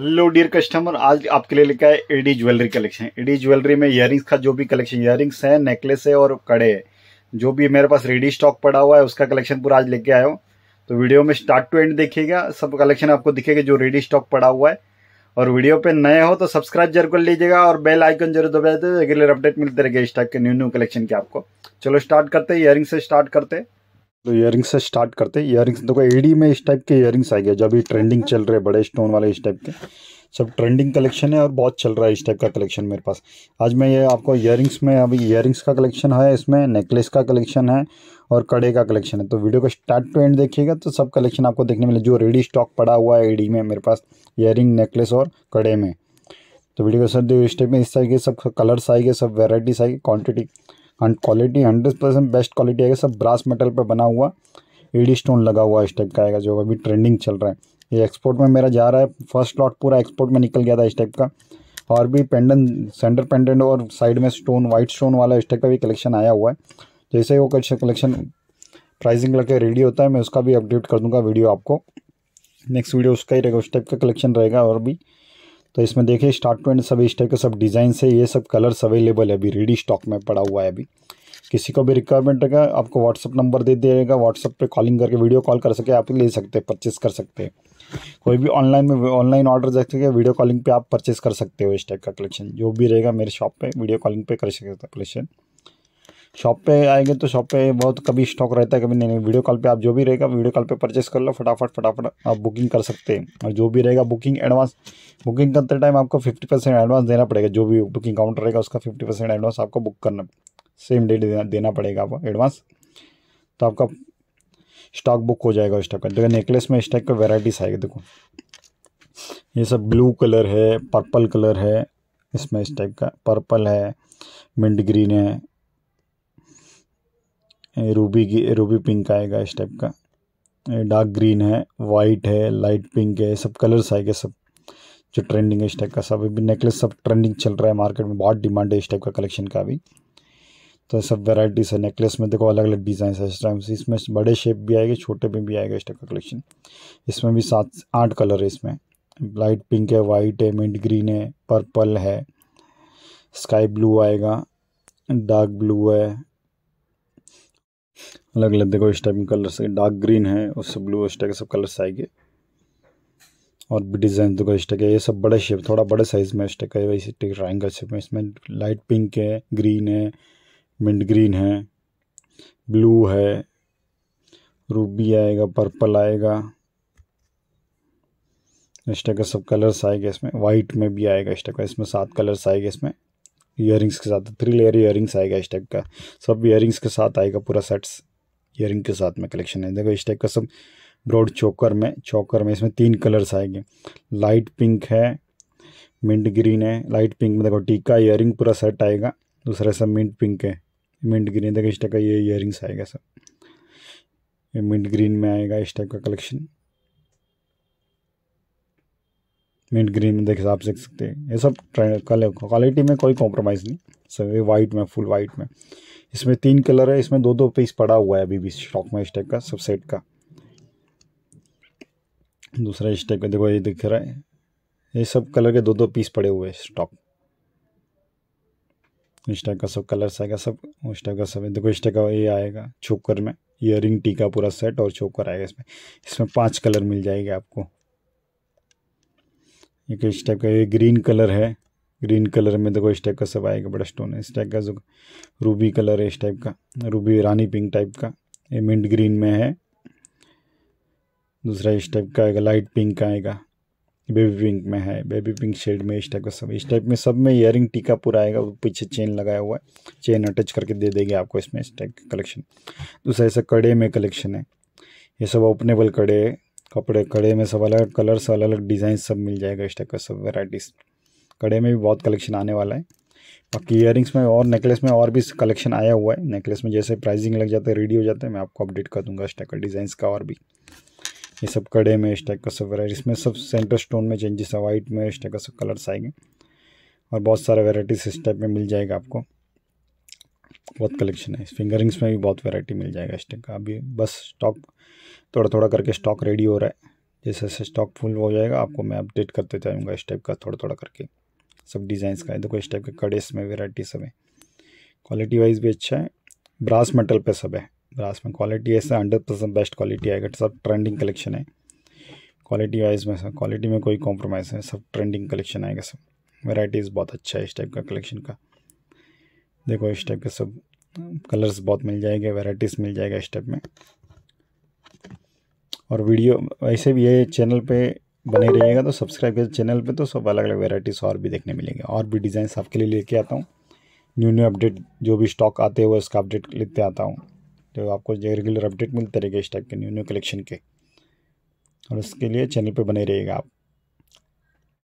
hello dear customer आज आपके लिए लिखा है AD jewellery collection AD jewellery में इयरिंग्स का जो भी कलेक्शन इयरिंग्स है नेकलेस है और कड़े है जो भी मेरे पास रेडी स्टॉक पड़ा हुआ है उसका कलेक्शन पूरा आज लेके आया हूँ तो वीडियो में स्टार्ट टू एंड देखिएगा सब कलेक्शन आपको दिखेगा जो रेडी स्टॉक पड़ा हुआ है और वीडियो पे नए हो तो सब्सक्राइब जरूर कर लीजिएगा और बेल आइकन जरूर दबा देते रेगुलर अपडेट मिलते रहेगा इस टाइप के न्यू न्यू कलेक्शन के आपको चलो स्टार्ट करते हैं इयरिंग से स्टार्ट करते हैं तो ईयर से स्टार्ट करते हैं ईयर देखो एडी में इस टाइप के ईयर आ गए जो अभी ट्रेंडिंग चल रहे बड़े स्टोन वाले इस टाइप के सब ट्रेंडिंग कलेक्शन है और बहुत चल रहा है इस टाइप का कलेक्शन मेरे पास आज मैं ये आपको ईयरिंग्स में अभी ईयरिंग्स का कलेक्शन है इसमें नेकलेस का कलेक्शन है और कड़े का कलेक्शन है तो वीडियो को स्टार्ट टू एंड देखिएगा तो सब कलेक्शन आपको देखने मिले जो रेडी स्टॉक पड़ा हुआ है एडी में मेरे पास ईयरिंग नेकलेस और कड़े में तो वीडियो को सर इस टाइप में इस के सब कलर्स आएंगे सब वेराइटीज़ आएगी quantity quality hundred percent best quality आएगा सब ब्रास मेटल पर बना हुआ एडी स्टोन लगा हुआ इस टाइप का आएगा जो अभी ट्रेंडिंग चल रहा है ये एक्सपोर्ट में मेरा जा रहा है फर्स्ट लॉट पूरा एक्सपोर्ट में निकल गया था इस टाइप का और भी पेंडेंट सेंटर पेंडेंट और साइड में स्टोन वाइट स्टोन वाला इस टाइप का भी कलेक्शन आया हुआ है जैसे ही वो कुछ कलेक्शन प्राइसिंग लगे रेडी होता है मैं उसका भी अपडेट कर दूँगा वीडियो आपको नेक्स्ट वीडियो उसका ही रहेगा उस टाइप का कलेक्शन रहेगा और भी तो इसमें देखिए स्टार्ट पॉइंट एंड सब स्टेक सब डिज़ाइन से ये सब कलर्स अवेलेबल है अभी रेडी स्टॉक में पड़ा हुआ है अभी किसी को भी रिक्वायरमेंट रहेगा आपको व्हाट्सअप नंबर दे जाएगा व्हाट्सअप पे कॉलिंग करके वीडियो कॉल कर सके आप ले सकते हैं परचेस कर सकते हैं कोई भी ऑनलाइन में ऑनलाइन ऑर्डर देख सकते वीडियो कॉलिंग पे आप परचेस कर सकते हो इस टाइप का कलेक्शन जो भी रहेगा मेरे शॉप पे वीडियो कॉलिंग पे कर सकते हो कलेक्शन शॉप पे आएंगे तो शॉप पे बहुत कभी स्टॉक रहता है कभी नहीं नहीं वीडियो कॉल पे आप जो भी रहेगा वीडियो कॉल पे परचेस कर लो फटाफट फटाफट आप बुकिंग कर सकते हैं और जो भी रहेगा बुकिंग एडवांस बुकिंग करते टाइम आपको फिफ्टी परसेंट एडवांस देना पड़ेगा जो भी बुकिंग काउंटर रहेगा उसका फिफ्टी परसेंट एडवांस आपको बुक करना सेम डेट देना देना पड़ेगा आपको एडवांस तो आपका स्टॉक बुक हो जाएगा उस टाइप का देखो नेकलेस में इस टाइप का वेराइटीज़ आएगी देखो ये सब ब्लू कलर है पर्पल कलर है इसमें इस टाइप का पर्पल है मिंट ग्रीन है रूबी की रूबी पिंक आएगा इस टाइप का डार्क ग्रीन है वाइट है लाइट पिंक है सब कलर्स आएगा सब जो ट्रेंडिंग है इस टाइप का सब अभी नेकलेस सब ट्रेंडिंग चल रहा है मार्केट में बहुत डिमांड है इस टाइप का कलेक्शन का भी तो सब वेराइटीज़ है नेकलेस में देखो अलग अलग डिज़ाइन है इस टाइम से इसमें बड़े शेप भी आएंगे छोटे में भी आएगा इस टाइप का कलेक्शन इसमें भी सात आठ कलर है इसमें लाइट पिंक है वाइट है मिंट ग्रीन है पर्पल है स्काई ब्लू आएगा डार्क ब्लू है अलग अलग देखो इस टाइप के से डार्क ग्रीन है उससे ब्लू इस टाइप के सब कलर्स आएंगे और भी डिज़ाइन देखो इस टाइप के ये सब बड़े शेप थोड़ा बड़े साइज़ में इस टाइप का वैसे ट्राइंगल शेप में इसमें लाइट पिंक है ग्रीन है मिंट ग्रीन है ब्लू है रूबी आएगा पर्पल आएगा इस टाइप का सब कलर्स आएगा इसमें वाइट में भी आएगा इस टाइप का इसमें सात कलर्स आएगा इसमें ईयर के साथ थ्री लेयर ईयर आएगा इस टाइप का सब ईयरिंग्स के साथ आएगा पूरा सेट्स ईयर के साथ में कलेक्शन है देखो इस टाइप का सब ब्रॉड चोकर में चौकर में इसमें तीन कलर्स आएंगे लाइट पिंक है मिंट ग्रीन है लाइट पिंक में देखो टीका ईयर पूरा सेट आएगा दूसरा सब मिंट पिंक है मिंट ग्रीन देखो इस टाइप का ये ईयर आएगा सब ये मिंट ग्रीन में आएगा इस टाइप का कलेक्शन मिड ग्रीन देख आप देख सकते हैं ये सब क्वालिटी में कोई कॉम्प्रोमाइज़ नहीं सब ये वाइट में फुल वाइट में इसमें तीन कलर है इसमें दो दो पीस पड़ा हुआ है अभी भी स्टॉक में इस टाइप का सब सेट का दूसरा इस टाइप का देखो ये दिख रहा है ये सब कलर के दो दो पीस पड़े हुए हैं स्टॉक इस टाइप का सब कलर आएगा सब उस टाइप का सब देखो इस टाइप का ये आएगा छोकर में ईयर टीका पूरा सेट और छोकर आएगा इसमें इसमें पांच कलर मिल जाएगा आपको ये इस टाइप का ये ग्रीन कलर है ग्रीन कलर में देखो इस टाइप का सब आएगा बड़ा स्टोन है इस टाइप का जो रूबी कलर है इस टाइप का रूबी रानी पिंक टाइप का ये मिंट ग्रीन में है दूसरा इस टाइप का आएगा लाइट पिंक आएगा बेबी पिंक में है बेबी पिंक शेड में इस टाइप का सब इस टाइप में सब में ईयर टीका पूरा आएगा पीछे चेन लगाया हुआ है चेन अटैच करके दे देंगे आपको इसमें इस टाइप का कलेक्शन दूसरा ऐसा कड़े में कलेक्शन है ये सब ओपनेबल कड़े है कपड़े कड़े में सब अलग कलर्स अलग अलग डिज़ाइन सब मिल जाएगा इस टाइप का सब वेराइटीज़ कड़े में भी बहुत कलेक्शन आने वाला है बाकी इयर में और नेकलेस में और भी कलेक्शन आया हुआ है नेकलेस में जैसे प्राइसिंग लग जाता है रेडी हो जाते हैं मैं आपको अपडेट कर दूंगा इस टाइप का डिज़ाइंस का और भी ये सब कड़े में इस टाइप का सब वेराइटी इसमें सब सेंटर स्टोन में चेंजेस है वाइट में इस टाइप का सब कलर्स आएंगे और बहुत सारे वेराइटीज़ इस टाइप में मिल जाएगा आपको बहुत कलेक्शन है फिंगरिंग्स में भी बहुत वैरायटी मिल जाएगा टाइप का अभी बस स्टॉक थोड़ा थोड़ा करके स्टॉक रेडी हो रहा है जैसे जैसे स्टॉक फुल हो जाएगा आपको मैं अपडेट करते जाऊँगा इस टाइप का थोड़ा थोड़ा करके सब डिज़ाइंस का है देखो इस टाइप के कड़ेस में वेराइटी सब है क्वालिटी वाइज भी अच्छा है ब्रास मेटल पर सब है ब्रास में क्वालिटी ऐसा हंड्रेड परसेंट बेस्ट क्वालिटी आएगा सब ट्रेंडिंग कलेक्शन है क्वालिटी वाइज में सब क्वालिटी में कोई कॉम्प्रोमाइज़ है सब ट्रेंडिंग कलेक्शन आएगा सब वेराइटीज़ बहुत अच्छा है इस टाइप का कलेक्शन का देखो इस टाइप के सब कलर्स बहुत मिल जाएंगे वैराइटीज़ मिल जाएगा इस टाइप में और वीडियो ऐसे भी ये चैनल पे बने रहिएगा तो सब्सक्राइब कर चैनल पे तो सब अलग अलग वैराइटीज़ और भी देखने मिलेंगे और भी डिज़ाइन आपके लिए लेके आता हूँ न्यू न्यू अपडेट जो भी स्टॉक आते हुए इसका अपडेट लेते आता हूँ तो आपको रेगुलर अपडेट मिलते रहेगा इस टाइप के न्यू न्यू कलेक्शन के और इसके लिए चैनल पर बने रहिएगा आप